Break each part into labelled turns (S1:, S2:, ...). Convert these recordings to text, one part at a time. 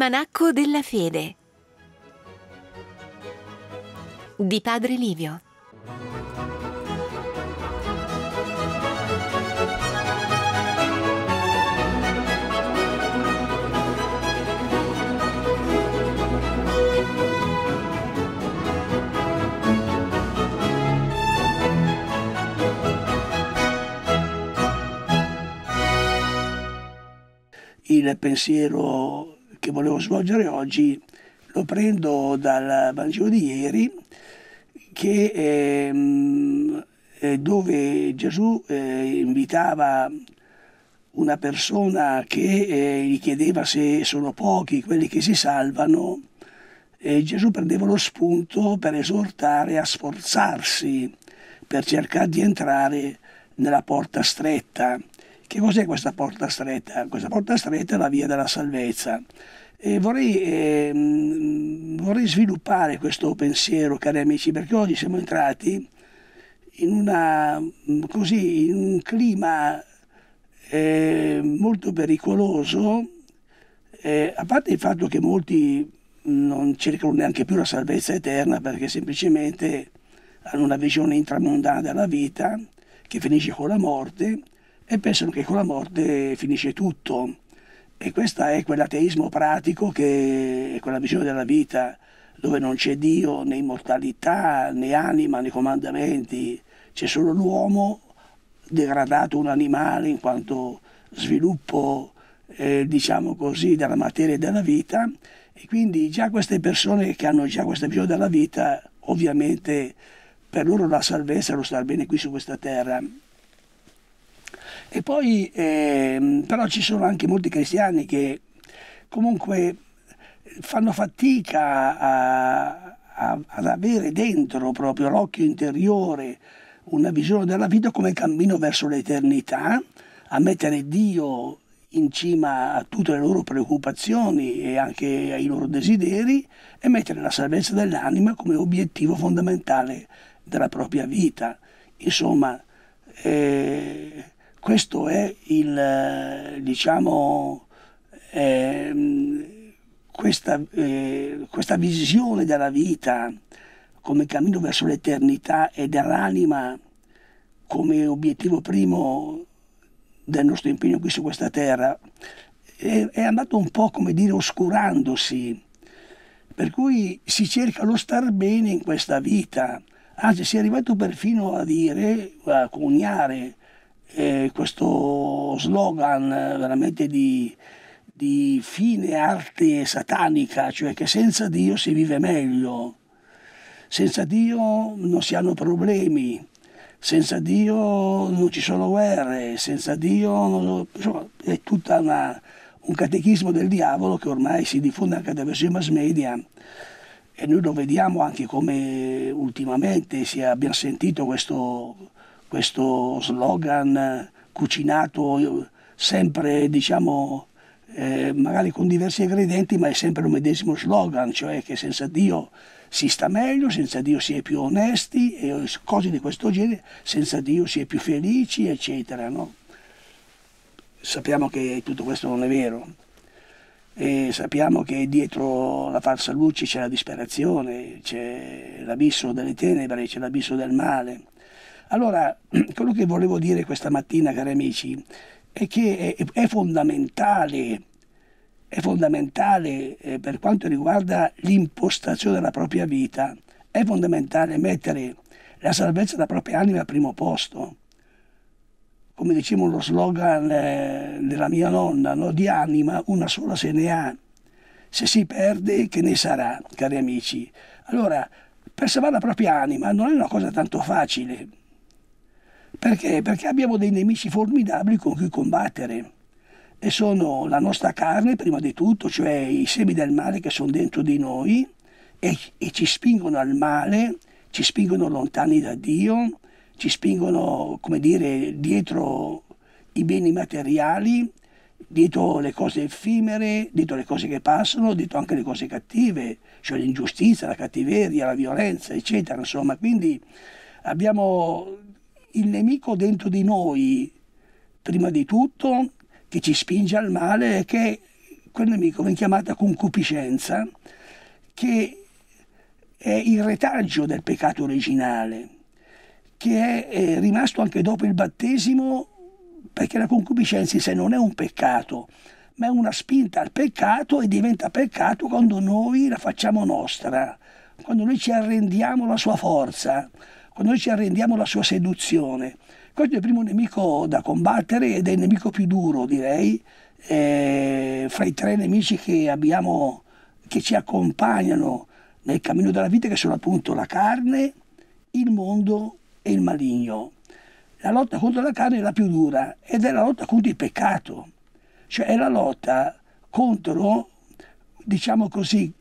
S1: L'almanacco della fede di Padre Livio Il pensiero che volevo svolgere oggi lo prendo dal Vangelo di ieri, che, ehm, eh, dove Gesù eh, invitava una persona che eh, gli chiedeva se sono pochi quelli che si salvano, e Gesù prendeva lo spunto per esortare a sforzarsi per cercare di entrare nella porta stretta che cos'è questa porta stretta? Questa porta stretta è la via della salvezza. E vorrei, eh, vorrei sviluppare questo pensiero, cari amici, perché oggi siamo entrati in, una, mm, così, in un clima eh, molto pericoloso, eh, a parte il fatto che molti mm, non cercano neanche più la salvezza eterna perché semplicemente hanno una visione intramondana della vita che finisce con la morte e pensano che con la morte finisce tutto. E questo è quell'ateismo pratico che è quella visione della vita dove non c'è Dio né immortalità né anima né comandamenti, c'è solo l'uomo degradato un animale in quanto sviluppo eh, diciamo così della materia e della vita e quindi già queste persone che hanno già questa visione della vita ovviamente per loro la salvezza è lo star bene qui su questa terra e poi eh, però ci sono anche molti cristiani che comunque fanno fatica a, a, ad avere dentro proprio l'occhio interiore una visione della vita come cammino verso l'eternità, a mettere Dio in cima a tutte le loro preoccupazioni e anche ai loro desideri e mettere la salvezza dell'anima come obiettivo fondamentale della propria vita. Insomma, eh, questo è il, eh, diciamo, eh, questa, eh, questa visione della vita come cammino verso l'eternità e dell'anima come obiettivo primo del nostro impegno qui su questa terra è, andato un po' come dire oscurandosi, per cui si cerca lo star bene in questa vita, anzi si è arrivato perfino a dire, a coniare eh, questo slogan eh, veramente di, di fine arte satanica, cioè che senza Dio si vive meglio, senza Dio non si hanno problemi, senza Dio non ci sono guerre, senza Dio non... insomma, è tutto un catechismo del diavolo che ormai si diffonde anche attraverso i mass media e noi lo vediamo anche come ultimamente abbiamo sentito questo, questo slogan eh, cucinato sempre, diciamo, eh, magari con diversi ingredienti, ma è sempre lo medesimo slogan, cioè che senza Dio si sta meglio, senza Dio si è più onesti e cose di questo genere, senza Dio si è più felici, eccetera. No? Sappiamo che tutto questo non è vero e sappiamo che dietro la falsa luce c'è la disperazione, c'è l'abisso delle tenebre, c'è l'abisso del male allora, quello che volevo dire questa mattina, cari amici, è che è, è fondamentale, è fondamentale eh, per quanto riguarda l'impostazione della propria vita, è fondamentale mettere la salvezza della propria anima al primo posto. Come diceva lo slogan eh, della mia nonna, no? di anima una sola se ne ha. Se si perde, che ne sarà, cari amici? Allora, per salvare la propria anima non è una cosa tanto facile. Perché? Perché abbiamo dei nemici formidabili con cui combattere e sono la nostra carne prima di tutto, cioè i semi del male che sono dentro di noi e, e ci spingono al male, ci spingono lontani da Dio, ci spingono, come dire, dietro i beni materiali, dietro le cose effimere, dietro le cose che passano, dietro anche le cose cattive, cioè l'ingiustizia, la cattiveria, la violenza, eccetera. Insomma, quindi abbiamo il nemico dentro di noi, prima di tutto, che ci spinge al male, è che quel nemico viene chiamato concupiscenza, che è il retaggio del peccato originale, che è rimasto anche dopo il battesimo, perché la concupiscenza in sé non è un peccato, ma è una spinta al peccato e diventa peccato quando noi la facciamo nostra, quando noi ci arrendiamo alla sua forza, quando noi ci arrendiamo alla sua seduzione. Questo è il primo nemico da combattere ed è il nemico più duro, direi, eh, fra i tre nemici che abbiamo, che ci accompagnano nel cammino della vita, che sono appunto la carne, il mondo e il maligno. La lotta contro la carne è la più dura ed è la lotta contro il peccato, cioè è la lotta contro, diciamo così,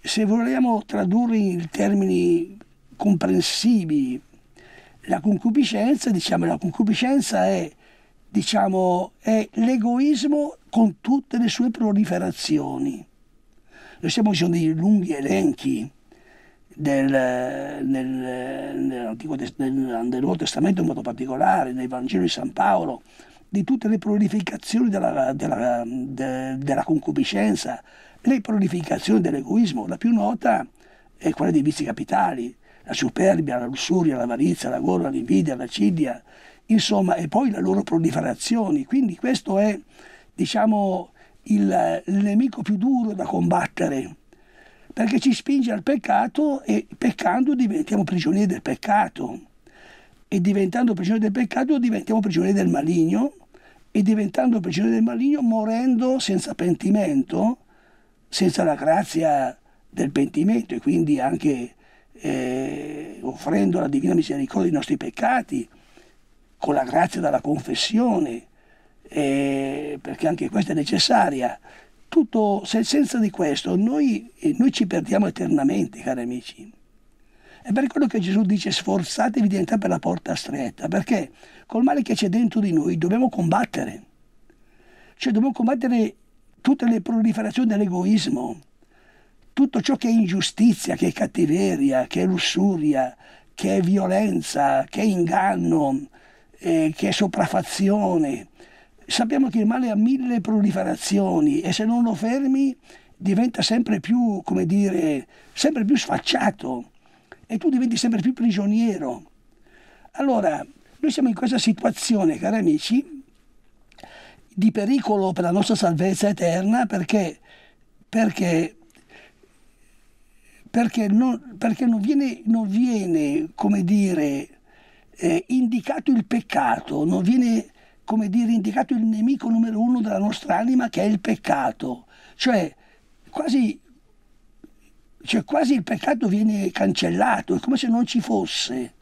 S1: se vogliamo tradurre in termini comprensibili. La concupiscenza, diciamo, la concupiscenza è, diciamo, è l'egoismo con tutte le sue proliferazioni. Noi stiamo ci sono dei lunghi elenchi del, nel, nell'Antico, nel, nel Nuovo Testamento in modo particolare, nel Vangelo di San Paolo, di tutte le prolificazioni della, della, de, della concupiscenza, le prolificazioni dell'egoismo. La più nota è quella dei vizi capitali, la superbia, la lussuria, l'avarizia, la gola, l'invidia, l'accidia, insomma, e poi le loro proliferazioni. Quindi questo è, diciamo, il, il nemico più duro da combattere, perché ci spinge al peccato e peccando diventiamo prigionieri del peccato. E diventando prigionieri del peccato diventiamo prigionieri del maligno e diventando prigionieri del maligno morendo senza pentimento, senza la grazia del pentimento e quindi anche eh, offrendo alla Divina Misericordia i nostri peccati, con la grazia della confessione, eh, perché anche questa è necessaria. Tutto, se, senza di questo noi, eh, noi ci perdiamo eternamente, cari amici. È per quello che Gesù dice sforzatevi di entrare per la porta stretta, perché col male che c'è dentro di noi dobbiamo combattere. Cioè dobbiamo combattere tutte le proliferazioni dell'egoismo, tutto ciò che è ingiustizia, che è cattiveria, che è lussuria, che è violenza, che è inganno, eh, che è sopraffazione. Sappiamo che il male ha mille proliferazioni e se non lo fermi diventa sempre più, come dire, sempre più sfacciato e tu diventi sempre più prigioniero. Allora, noi siamo in questa situazione, cari amici, di pericolo per la nostra salvezza eterna perché, perché perché non, perché non viene, non viene dire, eh, indicato il peccato, non viene dire, indicato il nemico numero uno della nostra anima che è il peccato. Cioè quasi, cioè, quasi il peccato viene cancellato, è come se non ci fosse.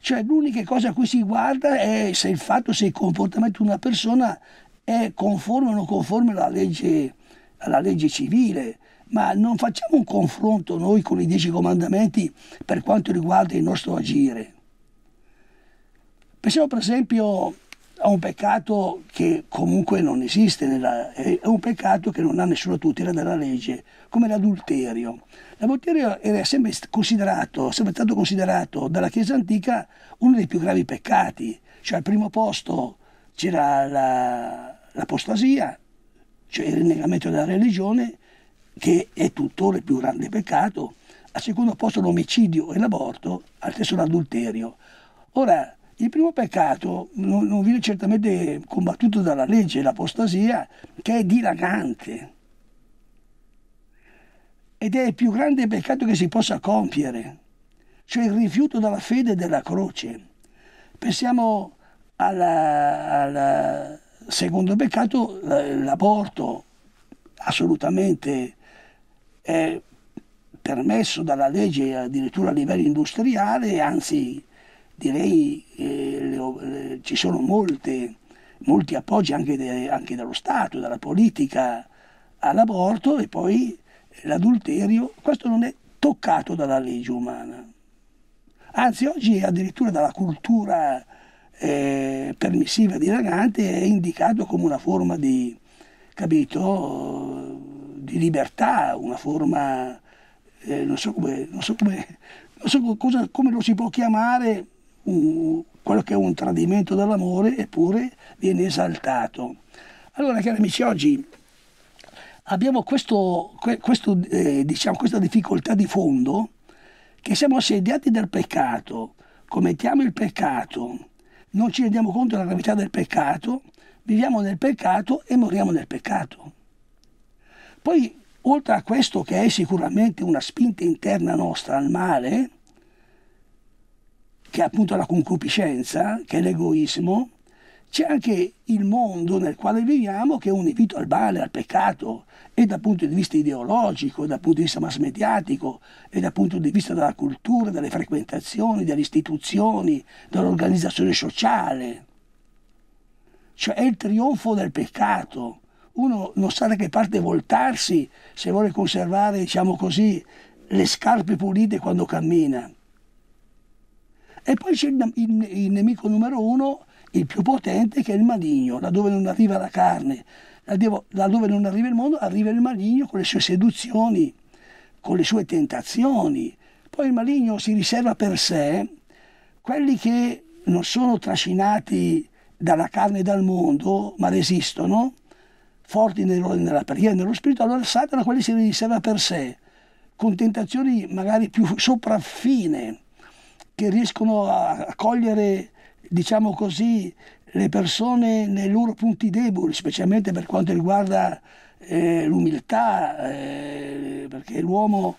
S1: Cioè l'unica cosa a cui si guarda è se il fatto, se il comportamento di una persona è conforme o non conforme alla legge, alla legge civile ma non facciamo un confronto noi con i dieci comandamenti per quanto riguarda il nostro agire. Pensiamo per esempio a un peccato che comunque non esiste, nella, è un peccato che non ha nessuna tutela dalla legge, come l'adulterio. L'adulterio era sempre, sempre stato considerato dalla Chiesa antica uno dei più gravi peccati, cioè al primo posto c'era l'apostasia, cioè il negamento della religione, che è tuttora il più grande peccato, al secondo posto l'omicidio e l'aborto, al terzo l'adulterio. Ora, il primo peccato non, non, viene certamente combattuto dalla legge, l'apostasia, che è dilagante. Ed è il più grande peccato che si possa compiere, cioè il rifiuto della fede della croce. Pensiamo al secondo peccato, l'aborto, assolutamente è permesso dalla legge addirittura a livello industriale, anzi direi eh, le, le, ci sono molte, molti appoggi anche, de, anche dallo Stato, dalla politica all'aborto e poi l'adulterio, questo non è toccato dalla legge umana. Anzi oggi addirittura dalla cultura eh, permissiva dilagante è indicato come una forma di, capito, di libertà, una forma, eh, non so, come, non so, come, non so cosa, come, lo si può chiamare, un, quello che è un tradimento dell'amore, eppure viene esaltato. Allora, cari amici, oggi abbiamo questo, questo, eh, diciamo, questa difficoltà di fondo che siamo assediati dal peccato, commettiamo il peccato, non ci rendiamo conto della gravità del peccato, viviamo nel peccato e moriamo nel peccato. Poi, oltre a questo che è sicuramente una spinta interna nostra al male, che è appunto la concupiscenza, che è l'egoismo, c'è anche il mondo nel quale viviamo che è un invito al male, al peccato, e dal punto di vista ideologico, e dal punto di vista massmediatico, e dal punto di vista della cultura, delle frequentazioni, delle istituzioni, dell'organizzazione sociale. Cioè è il trionfo del peccato, uno non sa da che parte voltarsi se vuole conservare, diciamo così, le scarpe pulite quando cammina. E poi c'è il, il, il nemico numero uno, il più potente, che è il maligno, laddove non arriva la carne, laddove, non arriva il mondo, arriva il maligno con le sue seduzioni, con le sue tentazioni. Poi il maligno si riserva per sé quelli che non sono trascinati dalla carne e dal mondo, ma resistono, forti nel, nella preghiera, nello spirito, allora Satana quelli si riserva per sé, con tentazioni magari più sopraffine, che riescono a cogliere, diciamo così, le persone nei loro punti deboli, specialmente per quanto riguarda eh, l'umiltà, eh, perché l'uomo,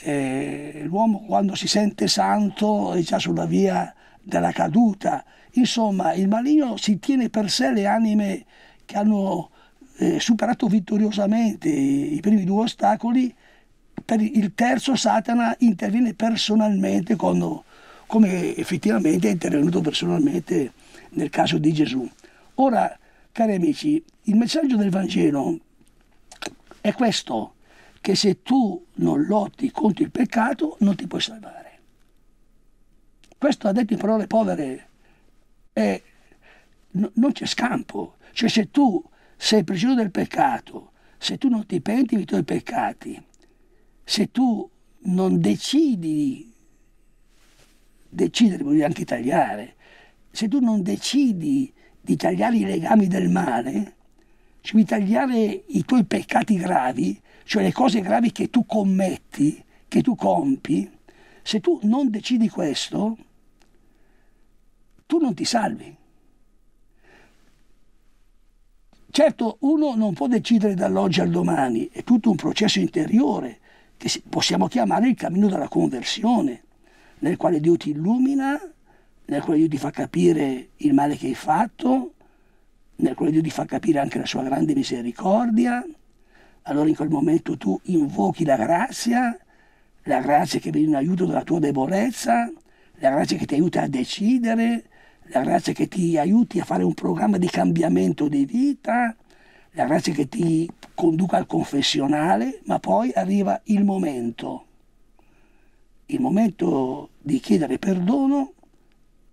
S1: eh, l'uomo quando si sente santo è già sulla via della caduta. Insomma, il maligno si tiene per sé le anime che hanno eh, superato vittoriosamente i primi due ostacoli, per il terzo Satana interviene personalmente quando, come effettivamente è intervenuto personalmente nel caso di Gesù. Ora, cari amici, il messaggio del Vangelo è questo, che se tu non lotti contro il peccato non ti puoi salvare. Questo ha detto in parole povere, è, no, non c'è scampo, cioè se tu sei prigioniero del peccato, se tu non ti penti dei tuoi peccati, se tu non decidi, decidere vuol dire anche tagliare, se tu non decidi di tagliare i legami del male, cioè di tagliare i tuoi peccati gravi, cioè le cose gravi che tu commetti, che tu compi, se tu non decidi questo, tu non ti salvi. Certo, uno non può decidere dall'oggi al domani, è tutto un processo interiore che possiamo chiamare il cammino della conversione, nel quale Dio ti illumina, nel quale Dio ti fa capire il male che hai fatto, nel quale Dio ti fa capire anche la sua grande misericordia. Allora in quel momento tu invochi la grazia, la grazia che viene in aiuto dalla tua debolezza, la grazia che ti aiuta a decidere, la grazia che ti aiuti a fare un programma di cambiamento di vita, la grazia che ti conduca al confessionale, ma poi arriva il momento, il momento di chiedere perdono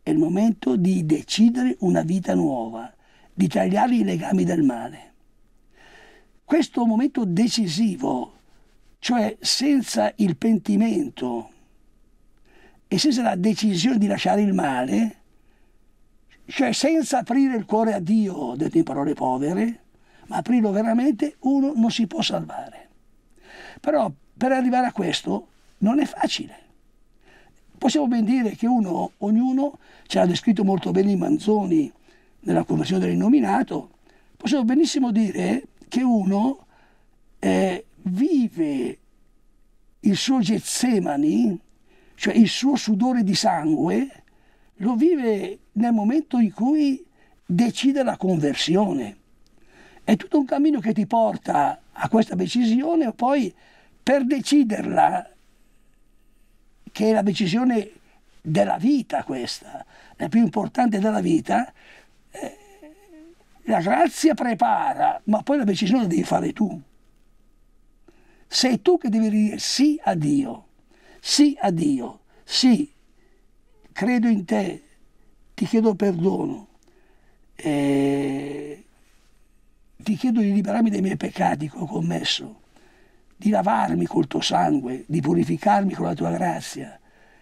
S1: è il momento di decidere una vita nuova, di tagliare i legami del male. Questo momento decisivo, cioè senza il pentimento e senza la decisione di lasciare il male, cioè, senza aprire il cuore a Dio, ho detto in parole povere, ma aprirlo veramente, uno non si può salvare. Però per arrivare a questo non è facile. Possiamo ben dire che uno, ognuno, ce l'ha descritto molto bene in Manzoni nella Conversione dell'Innominato, possiamo benissimo dire che uno eh, vive il suo Getsemani, cioè il suo sudore di sangue, lo vive nel momento in cui decide la conversione. È tutto un cammino che ti porta a questa decisione, poi per deciderla, che è la decisione della vita questa, la più importante della vita, eh, la grazia prepara, ma poi la decisione la devi fare tu. Sei tu che devi dire sì a Dio, sì a Dio, sì credo in te, ti chiedo perdono, eh, ti chiedo di liberarmi dai miei peccati che ho commesso, di lavarmi col tuo sangue, di purificarmi con la tua grazia,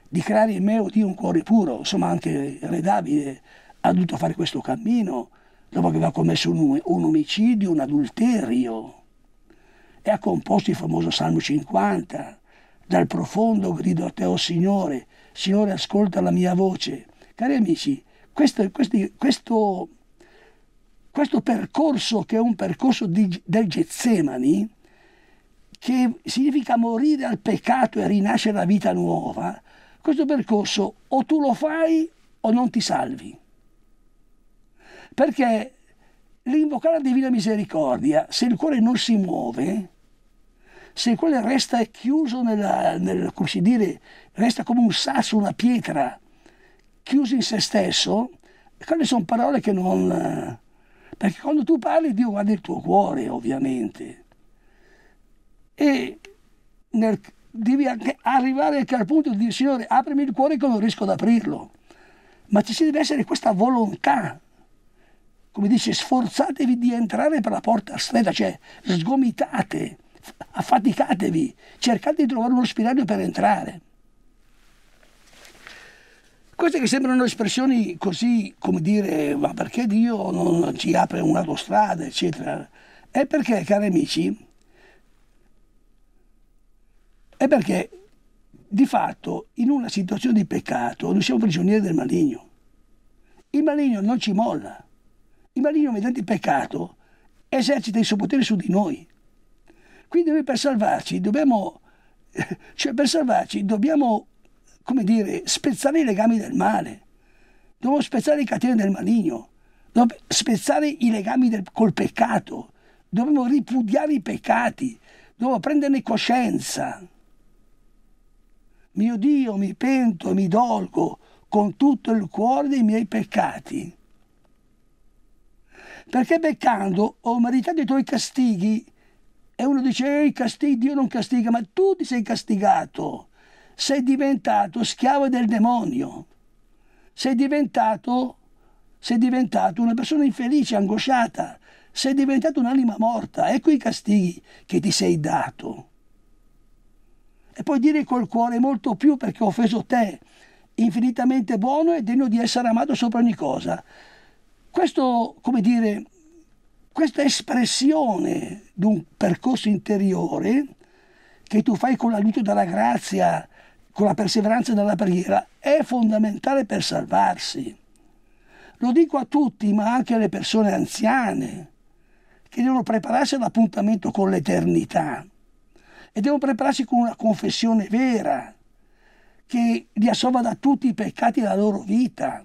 S1: di creare in me, o oh Dio, un cuore puro. Insomma, anche Re Davide ha dovuto fare questo cammino dopo che aveva commesso un, un omicidio, un adulterio e ha composto il famoso Salmo 50 dal profondo grido a te, oh Signore, Signore ascolta la mia voce. Cari amici, questo, questi, questo, questo percorso che è un percorso di, del Getsemani, che significa morire al peccato e rinascere la vita nuova, questo percorso o tu lo fai o non ti salvi. Perché l'invocare la divina misericordia, se il cuore non si muove, se quello resta chiuso nella, nel, come si dire, resta come un sasso, una pietra, chiuso in se stesso, quelle sono parole che non... Perché quando tu parli Dio guarda il tuo cuore, ovviamente. E nel, devi anche arrivare anche al punto di dire Signore, aprimi il cuore che non riesco ad aprirlo. Ma ci deve essere questa volontà come dice, sforzatevi di entrare per la porta stretta, cioè sgomitate, affaticatevi, cercate di trovare uno spiraglio per entrare. Queste che sembrano espressioni così, come dire, ma perché Dio non ci apre un'autostrada, eccetera, è perché, cari amici, è perché di fatto in una situazione di peccato noi siamo prigionieri del maligno. Il maligno non ci molla. Il maligno, mediante il peccato, esercita il suo potere su di noi. Quindi per salvarci dobbiamo, cioè per salvarci dobbiamo, come dire, spezzare i legami del male, dobbiamo spezzare i catene del maligno, dobbiamo spezzare i legami del, col peccato, dobbiamo ripudiare i peccati, dobbiamo prenderne coscienza. Mio Dio, mi pento e mi dolgo con tutto il cuore dei miei peccati. Perché peccando ho meritato i tuoi castighi e uno dice, Ehi, castig- Dio non castiga, ma tu ti sei castigato, sei diventato schiavo del demonio, sei diventato, sei diventato una persona infelice, angosciata, sei diventato un'anima morta, ecco i castighi che ti sei dato. E puoi dire col cuore molto più perché ho offeso te, infinitamente buono e degno di essere amato sopra ogni cosa. Questo, come dire, questa espressione di un percorso interiore che tu fai con l'aiuto della grazia, con la perseveranza della preghiera, è fondamentale per salvarsi. Lo dico a tutti, ma anche alle persone anziane, che devono prepararsi all'appuntamento con l'eternità e devono prepararsi con una confessione vera che li assolva da tutti i peccati della loro vita,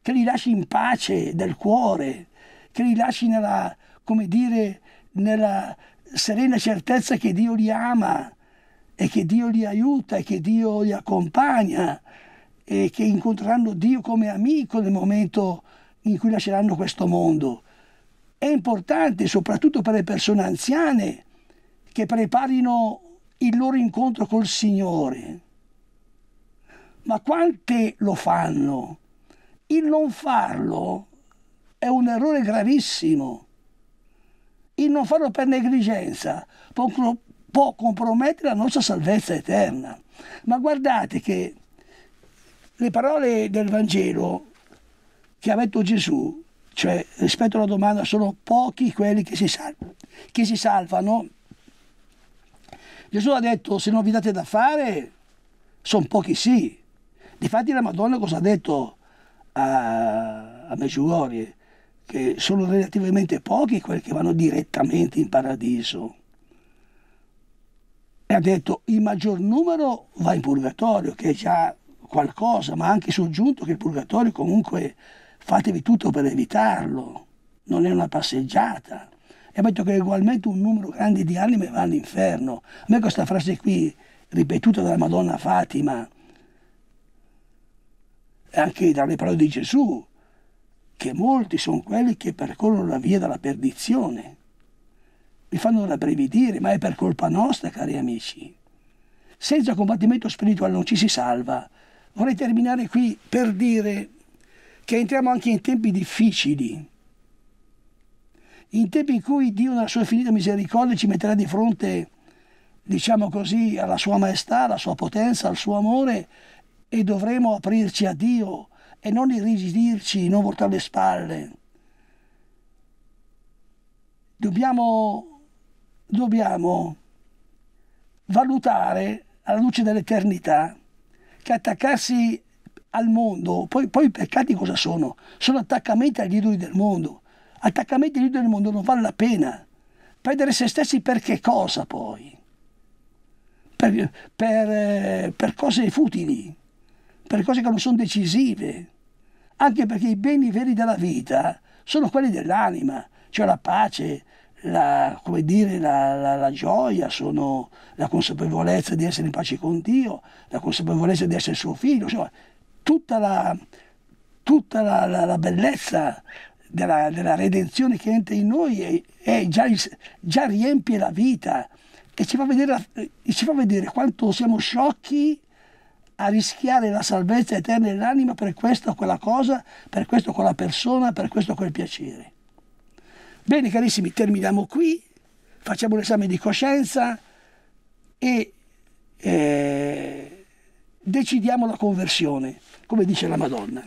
S1: che li lasci in pace del cuore, che li lasci nella, come dire, nella serena certezza che Dio li ama e che Dio li aiuta e che Dio li accompagna e che incontreranno Dio come amico nel momento in cui lasceranno questo mondo. È importante soprattutto per le persone anziane che preparino il loro incontro col Signore. Ma quante lo fanno? Il non farlo è un errore gravissimo. Il non farlo per negligenza può compromettere la nostra salvezza eterna. Ma guardate che le parole del Vangelo che ha detto Gesù, cioè rispetto alla domanda sono pochi quelli che si, salvano, che si salvano, Gesù ha detto se non vi date da fare, sono pochi sì. Difatti la Madonna cosa ha detto a, a Meggiugorie? che sono relativamente pochi quelli che vanno direttamente in paradiso. E ha detto il maggior numero va in purgatorio, che è già qualcosa, ma ha anche soggiunto che il purgatorio comunque fatevi tutto per evitarlo, non è una passeggiata. E ha detto che ugualmente un numero grande di anime va all'inferno. A me questa frase qui, ripetuta dalla Madonna Fatima, anche dalle parole di Gesù, che molti sono quelli che percorrono la via della perdizione. Mi fanno rabbrividire, ma è per colpa nostra, cari amici. Senza combattimento spirituale non ci si salva. Vorrei terminare qui per dire che entriamo anche in tempi difficili, in tempi in cui Dio nella sua infinita misericordia ci metterà di fronte, diciamo così, alla sua maestà, alla sua potenza, al suo amore e dovremo aprirci a Dio e non irrigidirci, non voltare le spalle. Dobbiamo, dobbiamo valutare alla luce dell'eternità che attaccarsi al mondo, poi, poi, i peccati cosa sono? Sono attaccamenti agli idoli del mondo. Attaccamenti agli idoli del mondo non vale la pena. Perdere se stessi per che cosa poi? Per, per, eh, per cose futili, per cose che non sono decisive anche perché i beni veri della vita sono quelli dell'anima, cioè la pace, la, dire, la, la, la, gioia, sono la consapevolezza di essere in pace con Dio, la consapevolezza di essere suo figlio, insomma, tutta la, tutta bellezza della, della, redenzione che entra in noi è, è già, già, riempie la vita e ci fa, vedere, ci fa vedere quanto siamo sciocchi a rischiare la salvezza eterna dell'anima per questa o quella cosa, per questo o quella persona, per questo o quel piacere. Bene carissimi, terminiamo qui, facciamo un esame di coscienza e eh, decidiamo la conversione, come dice la Madonna.